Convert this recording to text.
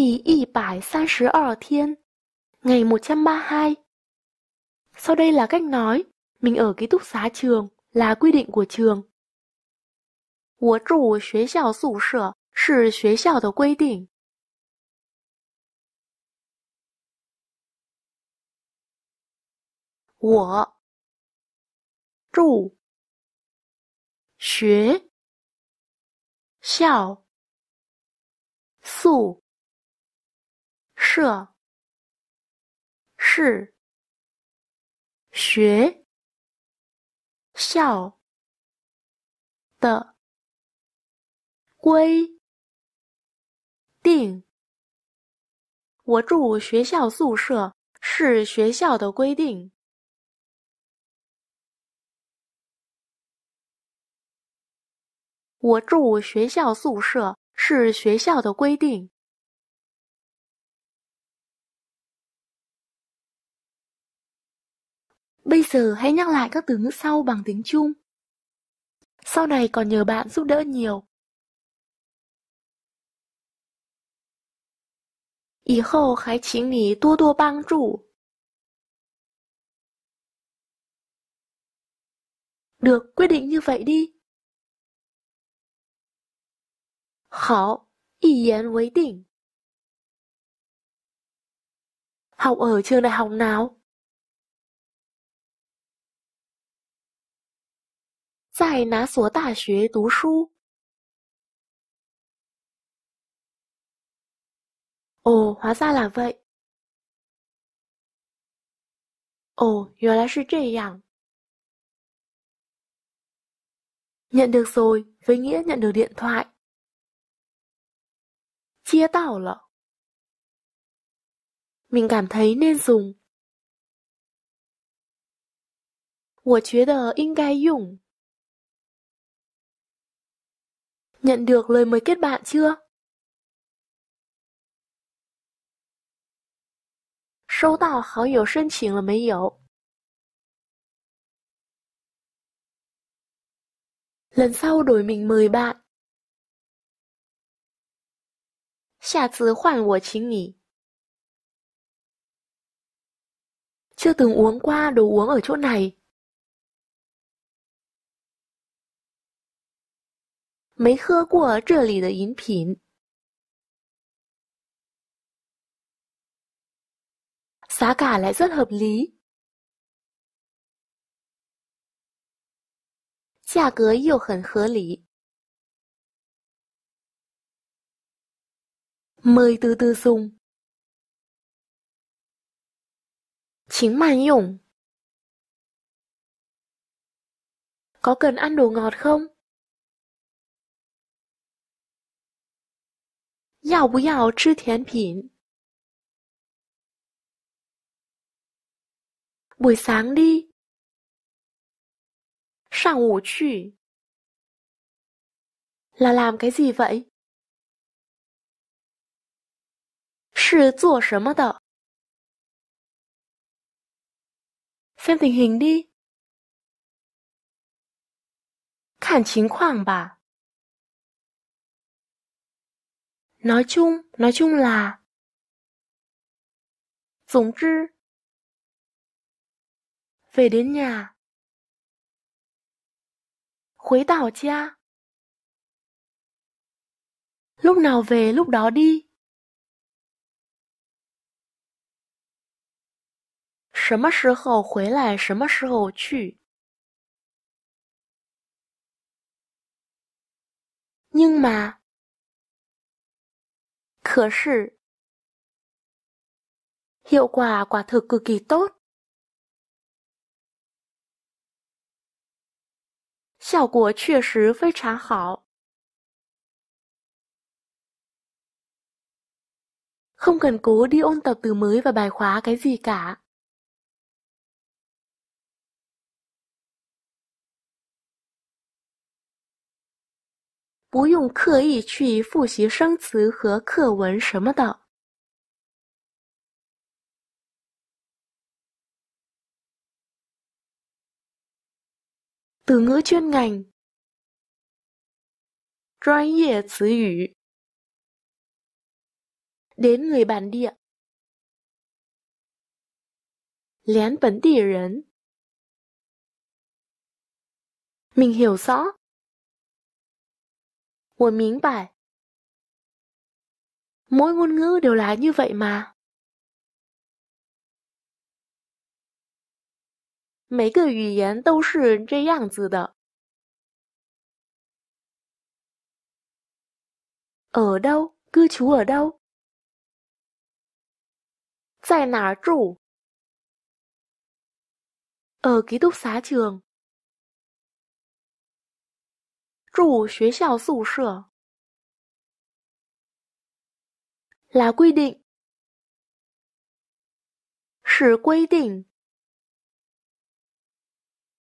第一百三十二 thiên, ngày hai. Sau đây là cách nói, mình ở ký túc xá trường, là quy định của trường. 我住学校宿舍是学校的规定。我住学校宿设是学校的规定。我住学校宿舍是学校的规定。我住学校宿舍是学校的规定。Bây giờ hãy nhắc lại các từ ngữ sau bằng tiếng Trung. Sau này còn nhờ bạn giúp đỡ nhiều. 以后还请你多多帮助。Được quyết định như vậy đi. Hảo, ý yến với đỉnh. Học ở trường đại học nào? 在哪所大学读书？Ồ, hóa ra là vậy. Ồ, Nhận được rồi, với nghĩa nhận được điện thoại. Chia tao lợ. Mình cảm thấy nên dùng. 我觉得应该用。Nhận được lời mời kết bạn chưa? hiểu là mấy Lần sau đổi mình mời bạn. Chưa từng uống qua đồ uống ở chỗ này. 没喝过这里的饮品。Giá cả lại rất hợp lý. 价格又很合理。Mời từ từ dùng. 请慢用。Có cần ăn đồ ngọt không? 要不要吃甜品？每三里上午去，是做什么的？看情况吧。Nói chung, nói chung là... Tổng chứ. Về đến nhà. Khuế tảo cha. Lúc nào về lúc đó đi. 什么时候回来，什么时候去。Nhưng mà 可是，hiệu quả quả thực cực kỳ tốt. Hiệu quả Không cần cố đi ôn tập từ mới và bài khóa cái gì cả. 不用刻意去复习生词和课文什么的 từ ngữ chuyên ngành chuyên đến người bản địa lén bản địa 人 mình hiểu rõ bài. Mỗi ngôn ngữ đều là như vậy mà. Mấy cái ngữ 言都是这样子的。Ở đâu? Cư trú ở đâu? ở ký túc xá trường. 住学校宿舍，哪规定？是规定。